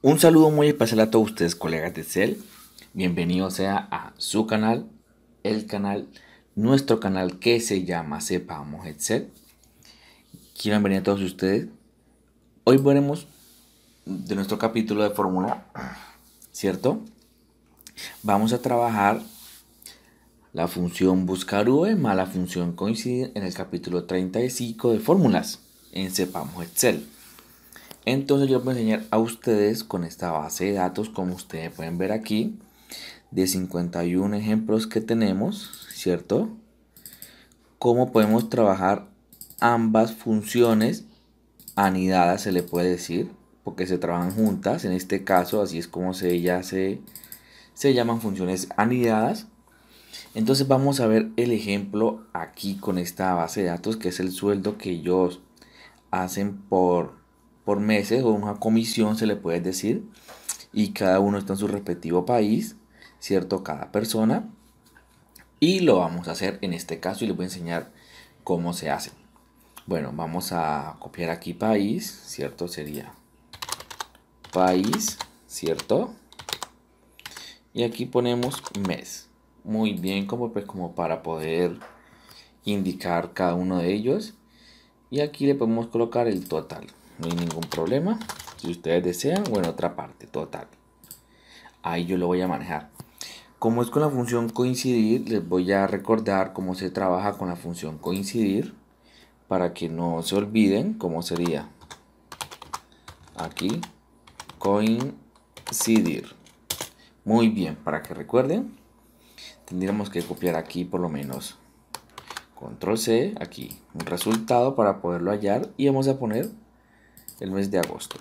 Un saludo muy especial a todos ustedes, colegas de Excel, Bienvenidos sea a su canal, el canal, nuestro canal que se llama Sepamos Excel. Quiero venir a todos ustedes. Hoy veremos de nuestro capítulo de fórmula, ¿cierto? Vamos a trabajar la función buscar V más la función coincidir en el capítulo 35 de fórmulas en Sepamos Excel. Entonces yo voy a enseñar a ustedes con esta base de datos, como ustedes pueden ver aquí, de 51 ejemplos que tenemos, ¿cierto? Cómo podemos trabajar ambas funciones anidadas, se le puede decir, porque se trabajan juntas. En este caso, así es como se, ya se, se llaman funciones anidadas. Entonces vamos a ver el ejemplo aquí con esta base de datos, que es el sueldo que ellos hacen por por meses o una comisión se le puede decir y cada uno está en su respectivo país, ¿cierto? Cada persona. Y lo vamos a hacer en este caso y les voy a enseñar cómo se hace. Bueno, vamos a copiar aquí país, ¿cierto? Sería país, ¿cierto? Y aquí ponemos mes. Muy bien, como, pues, como para poder indicar cada uno de ellos. Y aquí le podemos colocar el total no hay ningún problema. Si ustedes desean o en otra parte, total. Ahí yo lo voy a manejar. Como es con la función coincidir, les voy a recordar cómo se trabaja con la función coincidir para que no se olviden cómo sería. Aquí, coincidir. Muy bien, para que recuerden, tendríamos que copiar aquí por lo menos. Control C, aquí, un resultado para poderlo hallar y vamos a poner el mes de agosto.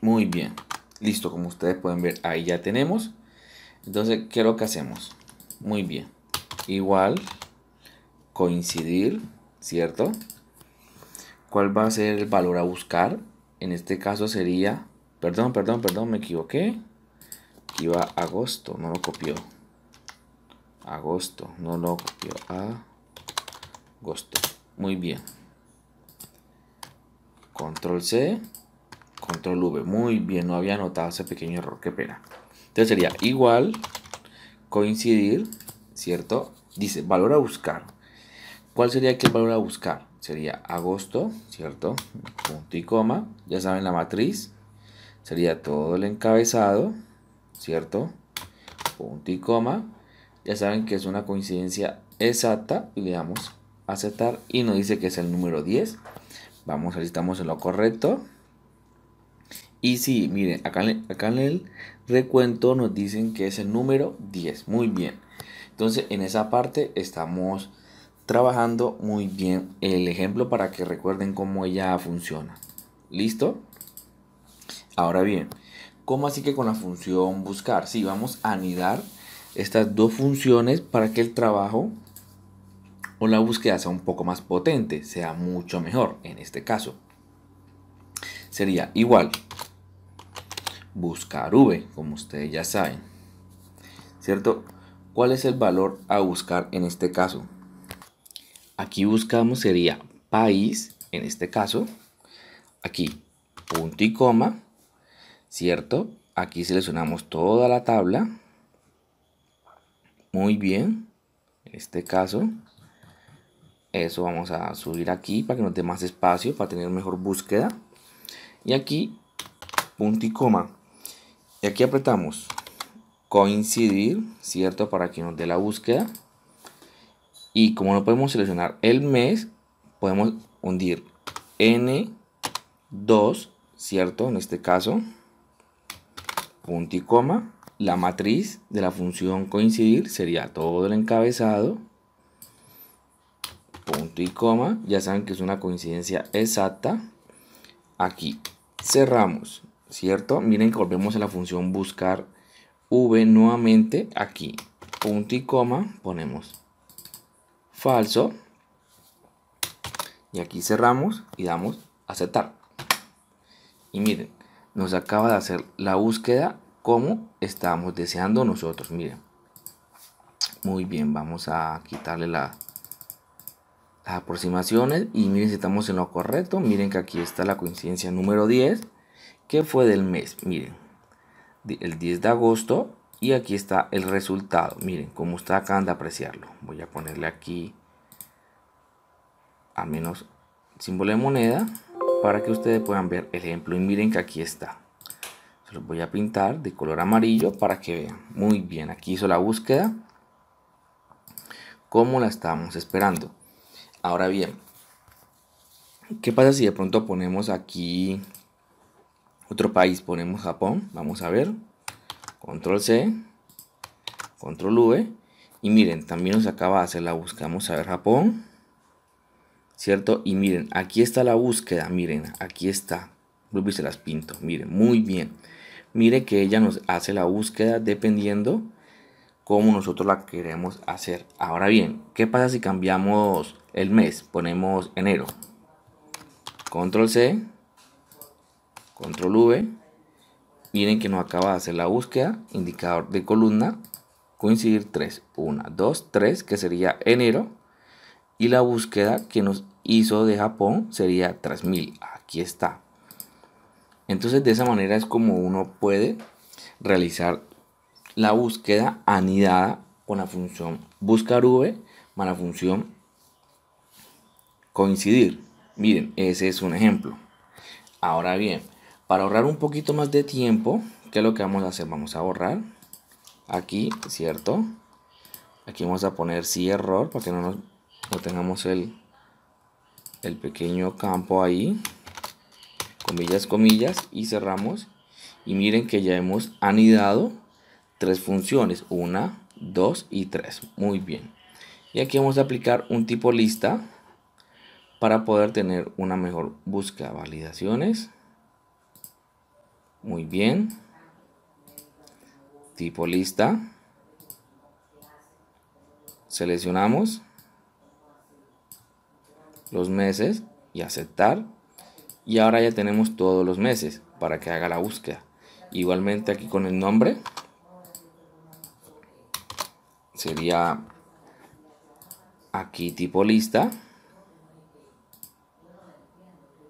Muy bien, listo, como ustedes pueden ver, ahí ya tenemos. Entonces, ¿qué es lo que hacemos? Muy bien, igual, coincidir, ¿cierto? ¿Cuál va a ser el valor a buscar? En este caso sería, perdón, perdón, perdón, me equivoqué. Iba a agosto, no lo copió. Agosto, no lo copió. Agosto, muy bien control C, control V. Muy bien, no había notado ese pequeño error, qué pena. Entonces sería igual, coincidir, ¿cierto? Dice, valor a buscar. ¿Cuál sería aquí el valor a buscar? Sería agosto, ¿cierto? Punto y coma, ya saben la matriz. Sería todo el encabezado, ¿cierto? Punto y coma. Ya saben que es una coincidencia exacta y le damos aceptar y nos dice que es el número 10. Vamos a estamos en lo correcto. Y sí, miren, acá, acá en el recuento nos dicen que es el número 10. Muy bien. Entonces, en esa parte estamos trabajando muy bien el ejemplo para que recuerden cómo ella funciona. ¿Listo? Ahora bien, ¿cómo así que con la función buscar? Sí, vamos a anidar estas dos funciones para que el trabajo o la búsqueda sea un poco más potente, sea mucho mejor en este caso. Sería igual buscar V, como ustedes ya saben. ¿Cierto? ¿Cuál es el valor a buscar en este caso? Aquí buscamos sería país, en este caso. Aquí punto y coma, ¿cierto? Aquí seleccionamos toda la tabla. Muy bien, en este caso. Eso vamos a subir aquí para que nos dé más espacio, para tener mejor búsqueda. Y aquí, punto y coma. Y aquí apretamos coincidir, ¿cierto? Para que nos dé la búsqueda. Y como no podemos seleccionar el mes, podemos hundir N2, ¿cierto? En este caso, punto y coma. La matriz de la función coincidir sería todo el encabezado y coma. Ya saben que es una coincidencia exacta. Aquí cerramos, ¿cierto? Miren que volvemos a la función buscar v nuevamente aquí. Punto y coma, ponemos falso. Y aquí cerramos y damos aceptar. Y miren, nos acaba de hacer la búsqueda como estábamos deseando nosotros. Miren. Muy bien, vamos a quitarle la, aproximaciones y miren si estamos en lo correcto. Miren que aquí está la coincidencia número 10, que fue del mes. Miren, el 10 de agosto y aquí está el resultado. Miren cómo está acá, de apreciarlo. Voy a ponerle aquí a menos símbolo de moneda para que ustedes puedan ver el ejemplo y miren que aquí está se los voy a pintar de color amarillo para que vean muy bien aquí hizo la búsqueda como la estábamos esperando Ahora bien, ¿qué pasa si de pronto ponemos aquí otro país? Ponemos Japón, vamos a ver. Control C, Control V. Y miren, también nos acaba de hacer la búsqueda. Vamos a ver Japón. ¿Cierto? Y miren, aquí está la búsqueda. Miren, aquí está. Vuelvo se las pinto. Miren, muy bien. Mire que ella nos hace la búsqueda dependiendo como nosotros la queremos hacer. Ahora bien, ¿qué pasa si cambiamos el mes? Ponemos enero. Control C, Control V. Miren que nos acaba de hacer la búsqueda, indicador de columna, coincidir 3. 1, 2, 3, que sería enero. Y la búsqueda que nos hizo de Japón sería 3000. Aquí está. Entonces de esa manera es como uno puede realizar la búsqueda anidada con la función buscar v más la función coincidir. Miren, ese es un ejemplo. Ahora bien, para ahorrar un poquito más de tiempo, ¿qué es lo que vamos a hacer? Vamos a borrar aquí, ¿cierto? Aquí vamos a poner sí error para que no, tengamos el pequeño campo ahí. Comillas, comillas y cerramos. Y miren que ya hemos anidado tres funciones, una, dos y tres. Muy bien. Y aquí vamos a aplicar un tipo lista para poder tener una mejor búsqueda. Validaciones. Muy bien. Tipo lista. Seleccionamos los meses y aceptar. Y ahora ya tenemos todos los meses para que haga la búsqueda. Igualmente aquí con el nombre sería aquí tipo lista.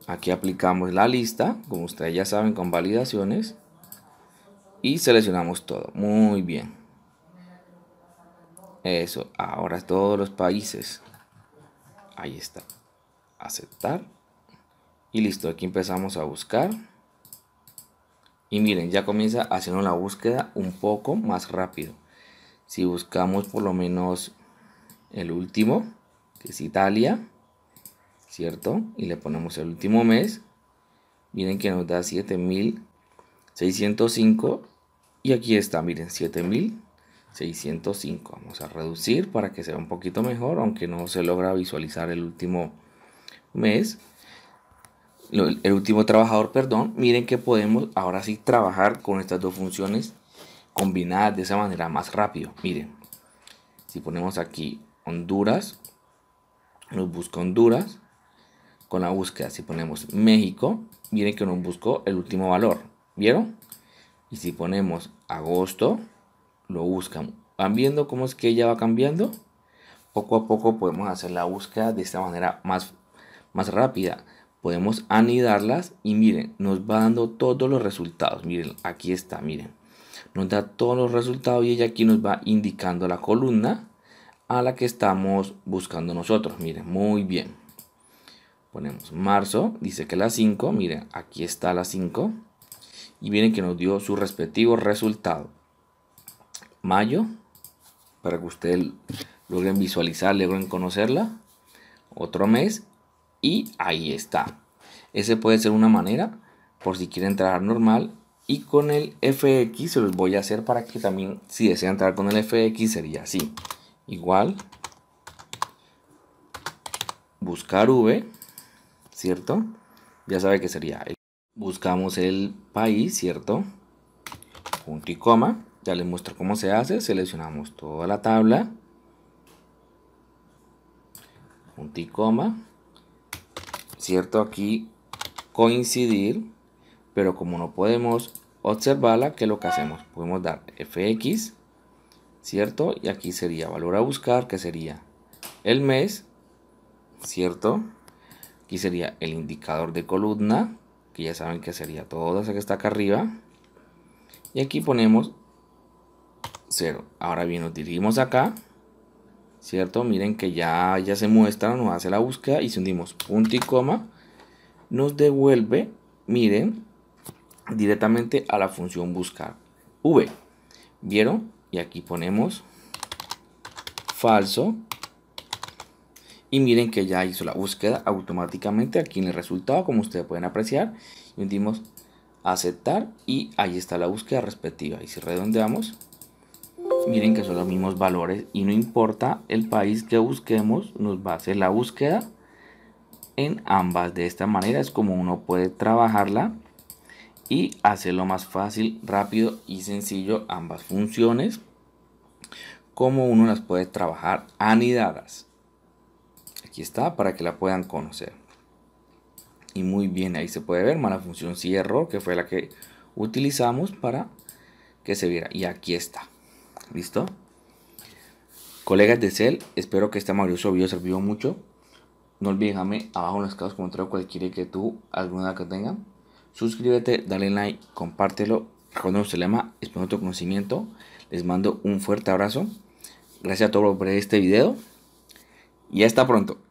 Aquí aplicamos la lista, como ustedes ya saben, con validaciones. Y seleccionamos todo. Muy bien. Eso. Ahora todos los países. Ahí está. Aceptar. Y listo. Aquí empezamos a buscar. Y miren, ya comienza haciendo la búsqueda un poco más rápido. Si buscamos por lo menos el último, que es Italia, ¿cierto? Y le ponemos el último mes, miren que nos da 7605 y aquí está, miren, 7605. Vamos a reducir para que sea un poquito mejor, aunque no se logra visualizar el último mes. El último trabajador, perdón, miren que podemos ahora sí trabajar con estas dos funciones combinadas de esa manera más rápido. Miren, si ponemos aquí Honduras, nos busca Honduras con la búsqueda. Si ponemos México, miren que nos buscó el último valor. ¿Vieron? Y si ponemos agosto, lo buscan. ¿Van viendo cómo es que ella va cambiando? Poco a poco podemos hacer la búsqueda de esta manera más, más rápida. Podemos anidarlas y miren, nos va dando todos los resultados. Miren, aquí está, miren nos da todos los resultados y ella aquí nos va indicando la columna a la que estamos buscando nosotros. Miren, muy bien. Ponemos marzo, dice que la 5, miren, aquí está la 5. Y miren que nos dio su respectivo resultado. Mayo, para que ustedes logren visualizar, logren conocerla. Otro mes y ahí está. Ese puede ser una manera, por si quieren entrar normal, y con el fx se los voy a hacer para que también, si desea entrar con el fx, sería así. Igual, buscar v, ¿cierto? Ya sabe que sería. Buscamos el país, ¿cierto? Punto y coma. Ya les muestro cómo se hace. Seleccionamos toda la tabla. Punto y coma. ¿Cierto? Aquí coincidir pero como no podemos observarla, ¿qué es lo que hacemos? Podemos dar fx, ¿cierto? Y aquí sería valor a buscar, que sería el mes, ¿cierto? Aquí sería el indicador de columna, que ya saben que sería todo ese que está acá arriba. Y aquí ponemos 0. Ahora bien, nos dirigimos acá, ¿cierto? Miren que ya, ya se muestra, nos hace la búsqueda y si hundimos punto y coma, nos devuelve, miren, directamente a la función buscar v vieron y aquí ponemos falso y miren que ya hizo la búsqueda automáticamente aquí en el resultado como ustedes pueden apreciar y dimos aceptar y ahí está la búsqueda respectiva y si redondeamos miren que son los mismos valores y no importa el país que busquemos nos va a hacer la búsqueda en ambas de esta manera es como uno puede trabajarla y hacerlo más fácil, rápido y sencillo ambas funciones, como uno las puede trabajar anidadas. Aquí está para que la puedan conocer. Y muy bien, ahí se puede ver mala función cierro que fue la que utilizamos para que se viera. Y aquí está. ¿Listo? Colegas de cel espero que este maravilloso video sirvió mucho. No olviden abajo en los casos comentar cualquier que tú alguna que tengan. Suscríbete, dale like, compártelo. Recuerda nuestro lema, es tu conocimiento. Les mando un fuerte abrazo. Gracias a todos por este video. Y hasta pronto.